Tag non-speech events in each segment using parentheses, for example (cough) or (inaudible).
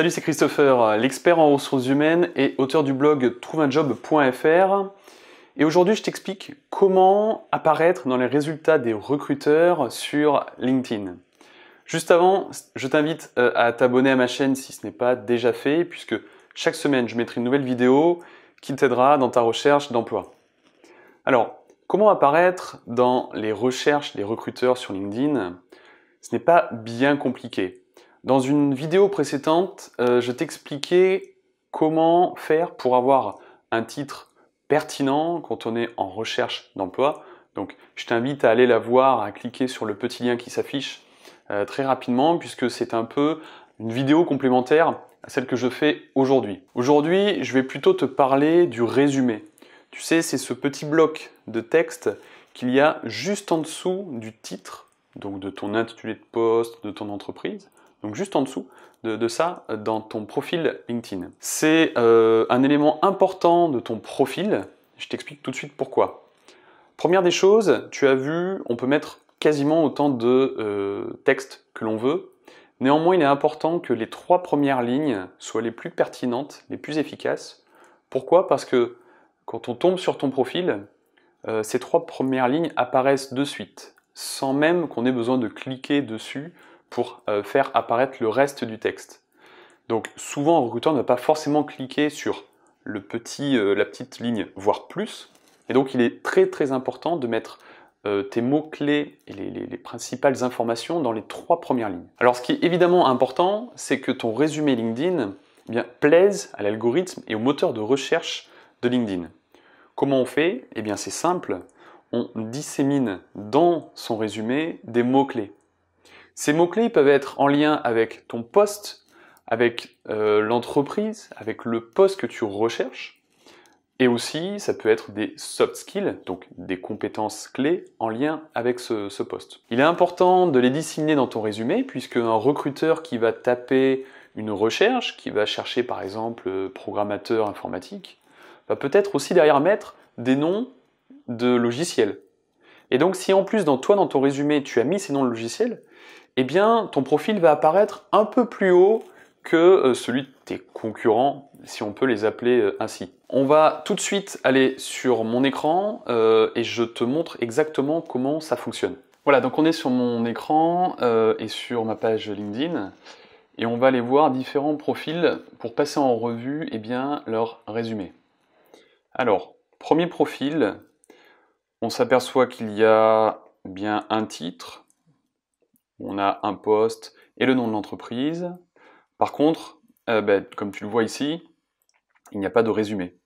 Salut, c'est Christopher, euh, l'expert en ressources humaines et auteur du blog trouveunjob.fr. Et aujourd'hui, je t'explique comment apparaître dans les résultats des recruteurs sur LinkedIn. Juste avant, je t'invite euh, à t'abonner à ma chaîne si ce n'est pas déjà fait, puisque chaque semaine, je mettrai une nouvelle vidéo qui t'aidera dans ta recherche d'emploi. Alors, comment apparaître dans les recherches des recruteurs sur LinkedIn Ce n'est pas bien compliqué. Dans une vidéo précédente, euh, je t'expliquais comment faire pour avoir un titre pertinent quand on est en recherche d'emploi. Donc je t'invite à aller la voir, à cliquer sur le petit lien qui s'affiche euh, très rapidement puisque c'est un peu une vidéo complémentaire à celle que je fais aujourd'hui. Aujourd'hui, je vais plutôt te parler du résumé. Tu sais, c'est ce petit bloc de texte qu'il y a juste en dessous du titre, donc de ton intitulé de poste, de ton entreprise, donc juste en dessous de, ça euh, dans ton profil LinkedIn. C'est euh, un élément important de ton profil, je t'explique tout de suite pourquoi. Première des choses, tu as vu, on peut mettre quasiment autant de euh, textes texte que l'on veut. Néanmoins, il est important que les trois premières lignes soient les plus pertinentes, les plus efficaces. Pourquoi Parce que quand on tombe sur ton profil, ces trois premières lignes apparaissent de suite, sans même qu'on ait besoin de cliquer dessus pour euh, faire apparaître le reste du texte. Donc souvent un recruteur ne va pas forcément cliquer sur le petit, euh, la petite ligne, voire plus. Et donc il est très très important de mettre euh, tes mots-clés et les, principales informations dans les trois premières lignes. Alors ce qui est évidemment important, c'est que ton résumé LinkedIn eh bien, plaise à l'algorithme et au moteur de recherche de LinkedIn. Comment on fait Eh bien c'est simple, on dissémine dans son résumé des mots-clés. Ces mots-clés peuvent être en lien avec ton poste, avec euh, l'entreprise, avec le poste que tu recherches. Et aussi, ça peut être des soft skills, donc des compétences clés en lien avec ce, poste. Il est important de les dessiner dans ton résumé, puisque un recruteur qui va taper une recherche, qui va chercher par exemple euh, programmateur informatique, va peut-être aussi derrière mettre des noms de logiciels. Et donc si en plus dans toi, dans ton résumé, tu as mis ces noms de logiciels, eh bien, ton profil va apparaître un peu plus haut que euh, celui de tes concurrents, si on peut les appeler euh, ainsi. On va tout de suite aller sur mon écran euh, et je te montre exactement comment ça fonctionne. Voilà, donc on est sur mon écran et sur ma page LinkedIn et on va aller voir différents profils pour passer en revue eh bien, leur résumé. Alors, premier profil, on s'aperçoit qu'il y a bien un titre, on a un poste et le nom de l'entreprise. Par contre, euh, ben, comme tu le vois ici, il n'y a pas de résumé.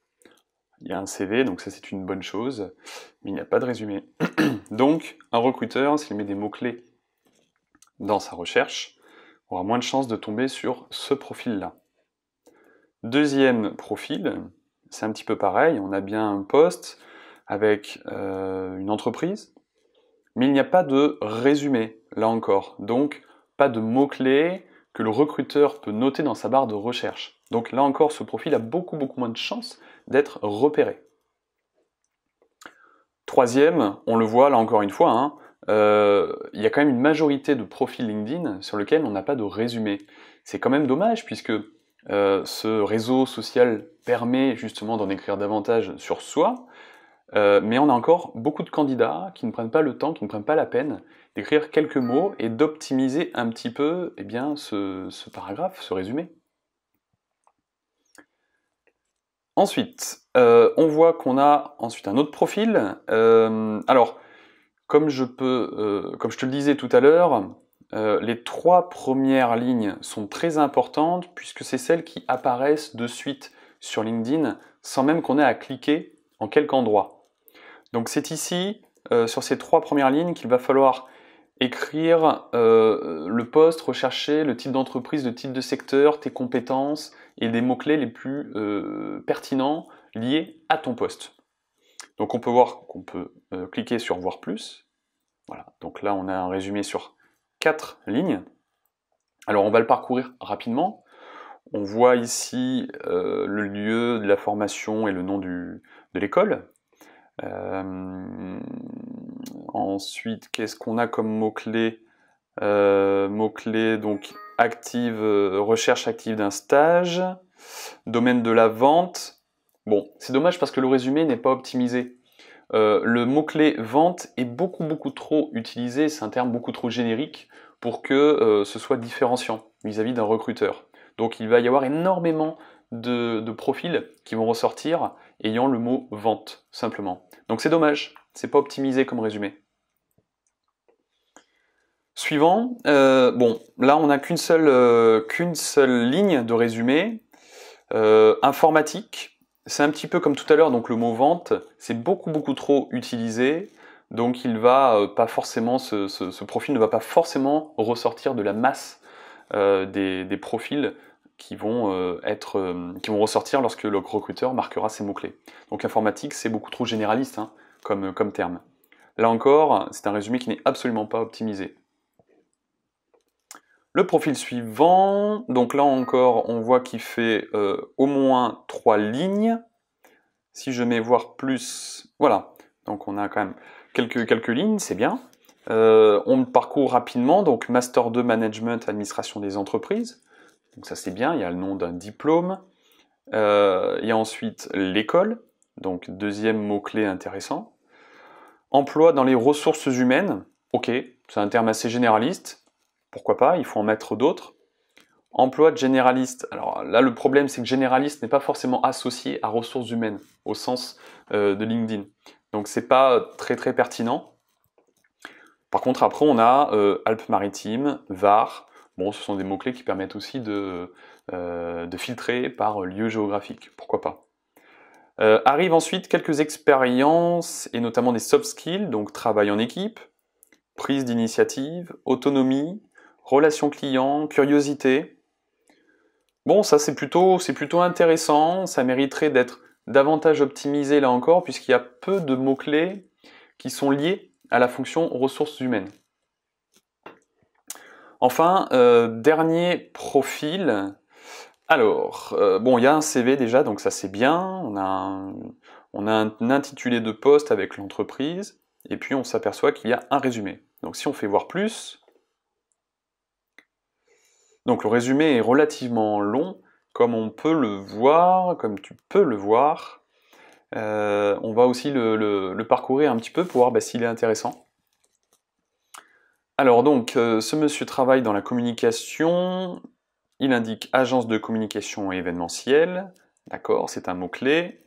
Il y a un CV, donc ça c'est une bonne chose, mais il n'y a pas de résumé. (clears throat) donc, un recruteur, s'il met des mots-clés dans sa recherche, aura moins de chances de tomber sur ce profil-là. Deuxième profil, c'est un petit peu pareil, on a bien un poste avec euh, une entreprise, mais il n'y a pas de résumé, là encore. Donc, pas de mots-clés que le recruteur peut noter dans sa barre de recherche. Donc là encore, ce profil a beaucoup beaucoup moins de chances d'être repéré. Troisième, on le voit là encore une fois, hein, euh, il y a quand même une majorité de profils LinkedIn sur lesquels on n'a pas de résumé. C'est quand même dommage puisque euh, ce réseau social permet justement d'en écrire davantage sur soi, euh, mais on a encore beaucoup de candidats qui ne prennent pas le temps, qui ne prennent pas la peine d'écrire quelques mots et d'optimiser un petit peu eh bien, ce, paragraphe, ce résumé. Ensuite, euh, on voit qu'on a ensuite un autre profil. Euh, alors, comme je, peux, comme je te le disais tout à l'heure, les trois premières lignes sont très importantes puisque c'est celles qui apparaissent de suite sur LinkedIn sans même qu'on ait à cliquer en quelque endroit. Donc c'est ici, euh, sur ces trois premières lignes, qu'il va falloir écrire euh, le poste rechercher le type d'entreprise, le type de secteur, tes compétences et des mots-clés les plus euh, pertinents liés à ton poste. Donc on peut voir qu'on peut cliquer sur voir plus. Voilà, donc là on a un résumé sur quatre lignes. Alors on va le parcourir rapidement. On voit ici le lieu de la formation et le nom de l'école. Euh, ensuite, qu'est-ce qu'on a comme mot-clé euh, Mot-clé, donc active, euh, recherche active d'un stage, domaine de la vente. Bon, c'est dommage parce que le résumé n'est pas optimisé. le mot-clé vente est beaucoup beaucoup trop utilisé, c'est un terme beaucoup trop générique pour que ce soit différenciant vis-à-vis d'un recruteur. Donc il va y avoir énormément de profils qui vont ressortir ayant le mot vente, simplement. Donc c'est dommage, c'est pas optimisé comme résumé. Suivant, euh, bon, là on n'a qu'une seule, euh, qu'une seule ligne de résumé. Euh, informatique, c'est un petit peu comme tout à l'heure, donc le mot vente, c'est beaucoup beaucoup trop utilisé, donc il va pas forcément, ce, profil ne va pas forcément ressortir de la masse des, des profils euh, euh, qui vont, ressortir lorsque le recruteur marquera ses mots-clés. Donc informatique, c'est beaucoup trop généraliste hein, euh, comme, terme. Là encore, c'est un résumé qui n'est absolument pas optimisé. Le profil suivant, donc là encore, on voit qu'il fait au moins trois lignes. Si je mets voir plus, voilà, donc on a quand même quelques, quelques lignes, c'est bien. on parcourt rapidement, donc Master 2 Management, Administration des entreprises. Donc ça c'est bien, il y a le nom d'un diplôme. il y a ensuite l'école, donc deuxième mot-clé intéressant. Emploi dans les ressources humaines, ok, c'est un terme assez généraliste, pourquoi pas, il faut en mettre d'autres. Emploi de généraliste, alors là le problème c'est que généraliste n'est pas forcément associé à ressources humaines au sens euh, de LinkedIn. Donc c'est pas euh, très très pertinent. Par contre après on a euh, Alpes-Maritimes, Var, Bon, ce sont des mots-clés qui permettent aussi de, euh, filtrer par lieu géographique, pourquoi pas. Euh, arrivent ensuite quelques expériences, et notamment des soft skills, donc travail en équipe, prise d'initiative, autonomie, relations clients, curiosité. Bon, ça c'est plutôt, plutôt intéressant, ça mériterait d'être davantage optimisé là encore, puisqu'il y a peu de mots-clés qui sont liés à la fonction ressources humaines. Enfin, euh, dernier profil. Alors, euh, bon, il y a un CV déjà, donc ça c'est bien. On a, un, intitulé de poste avec l'entreprise, et puis on s'aperçoit qu'il y a un résumé. Donc si on fait voir plus, donc le résumé est relativement long, comme on peut le voir, comme tu peux le voir. Euh, on va aussi le, parcourir un petit peu pour voir bah, s'il est intéressant. Alors donc, euh, ce monsieur travaille dans la communication. Il indique agence de communication événementielle. D'accord, c'est un mot-clé.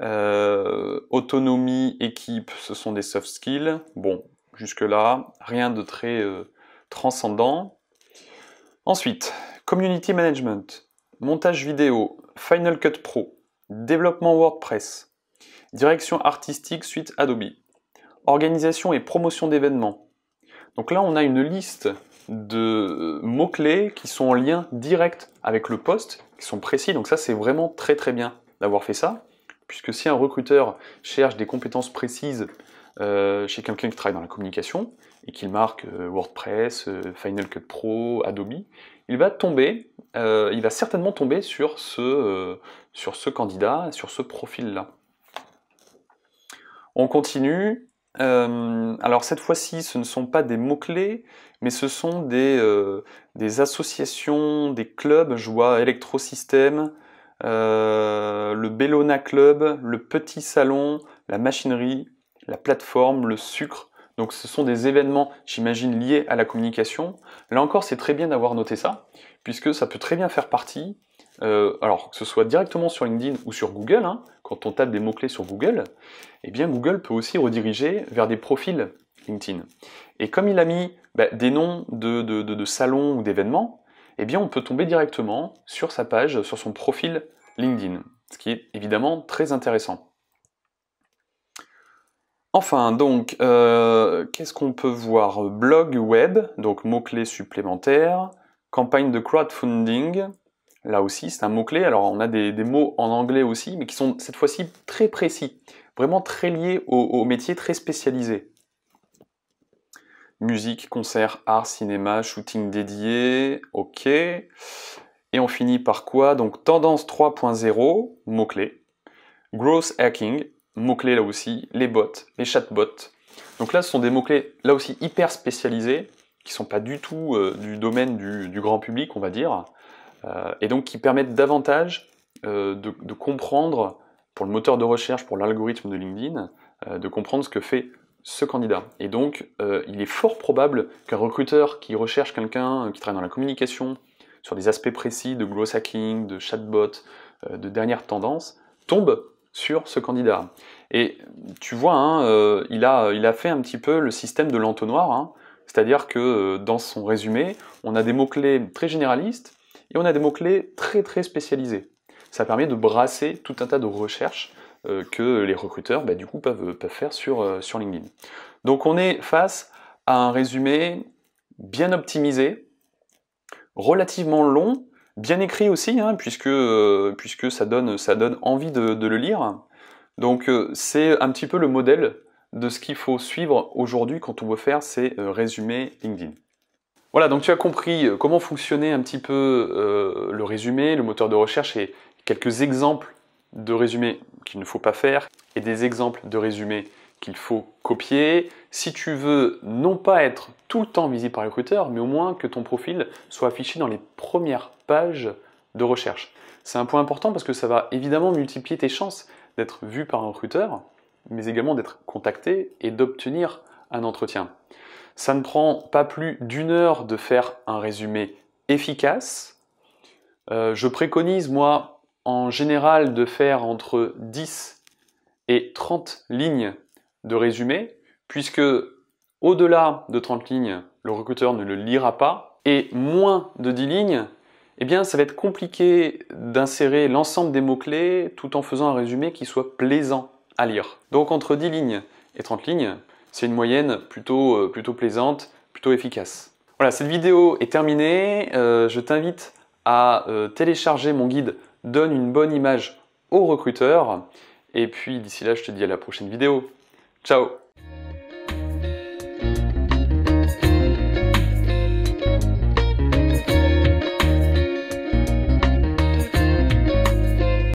Euh, autonomie, équipe, ce sont des soft skills. Bon, jusque-là, rien de très euh, transcendant. Ensuite, community management, montage vidéo, Final Cut Pro, développement WordPress, direction artistique suite Adobe, organisation et promotion d'événements, donc là, on a une liste de mots-clés qui sont en lien direct avec le poste, qui sont précis. Donc ça, c'est vraiment très très bien d'avoir fait ça, puisque si un recruteur cherche des compétences précises euh, chez quelqu'un qui travaille dans la communication et qu'il marque euh, WordPress, euh, Final Cut Pro, Adobe, il va tomber, il va certainement tomber sur ce, sur ce candidat, sur ce profil-là. On continue. Euh, alors cette fois-ci, ce ne sont pas des mots-clés, mais ce sont des, euh, associations, des clubs. Je vois euh, le Bellona Club, le Petit Salon, la machinerie, la plateforme, le sucre. Donc ce sont des événements, j'imagine, liés à la communication. Là encore, c'est très bien d'avoir noté ça, puisque ça peut très bien faire partie euh, alors que ce soit directement sur LinkedIn ou sur Google, hein, quand on tape des mots-clés sur Google, eh bien Google peut aussi rediriger vers des profils LinkedIn. Et comme il a mis bah, des noms de, salons ou d'événements, eh bien on peut tomber directement sur sa page, sur son profil LinkedIn, ce qui est évidemment très intéressant. Enfin, donc, euh, qu'est-ce qu'on peut voir Blog web, donc mots-clés supplémentaires, campagne de crowdfunding, Là aussi, c'est un mot-clé. Alors, on a des, mots en anglais aussi, mais qui sont cette fois-ci très précis, vraiment très liés au, métiers métier, très spécialisés. Musique, concert, art, cinéma, shooting dédié, ok. Et on finit par quoi Donc, tendance 3.0, mot-clé. Growth hacking, mot-clé là aussi. Les bots, les chatbots. Donc là, ce sont des mots-clés là aussi hyper spécialisés, qui ne sont pas du tout euh, du domaine du, grand public, on va dire. Euh, et donc qui permettent davantage euh, de, comprendre, pour le moteur de recherche, pour l'algorithme de LinkedIn, euh, de comprendre ce que fait ce candidat. Et donc, il est fort probable qu'un recruteur qui recherche quelqu'un qui travaille dans la communication, sur des aspects précis de growth de chatbot, de dernière tendance, tombe sur ce candidat. Et tu vois, hein, il, a, fait un petit peu le système de l'entonnoir, hein. c'est-à-dire que dans son résumé, on a des mots-clés très généralistes, et on a des mots-clés très très spécialisés. Ça permet de brasser tout un tas de recherches euh, que les recruteurs bah, du coup peuvent, faire sur, euh, sur LinkedIn. Donc on est face à un résumé bien optimisé, relativement long, bien écrit aussi, hein, puisque, euh, puisque ça, donne, ça donne envie de, de le lire. Donc c'est un petit peu le modèle de ce qu'il faut suivre aujourd'hui quand on veut faire ces résumés LinkedIn. Voilà, donc tu as compris euh, comment fonctionnait un petit peu euh, le résumé, le moteur de recherche et quelques exemples de résumés qu'il ne faut pas faire et des exemples de résumés qu'il faut copier si tu veux non pas être tout le temps visible par un recruteur, mais au moins que ton profil soit affiché dans les premières pages de recherche. C'est un point important parce que ça va évidemment multiplier tes chances d'être vu par un recruteur, mais également d'être contacté et d'obtenir un entretien. Ça ne prend pas plus d'une heure de faire un résumé efficace. Euh, je préconise, moi, en général, de faire entre 10 et 30 lignes de résumé, puisque au-delà de 30 lignes, le recruteur ne le lira pas, et moins de 10 lignes, eh bien, ça va être compliqué d'insérer l'ensemble des mots-clés tout en faisant un résumé qui soit plaisant à lire. Donc, entre 10 lignes et 30 lignes, c'est une moyenne plutôt, euh, plutôt plaisante, plutôt efficace. Voilà, cette vidéo est terminée. Euh, je t'invite à euh, télécharger mon guide Donne une bonne image au recruteur. Et puis d'ici là, je te dis à la prochaine vidéo. Ciao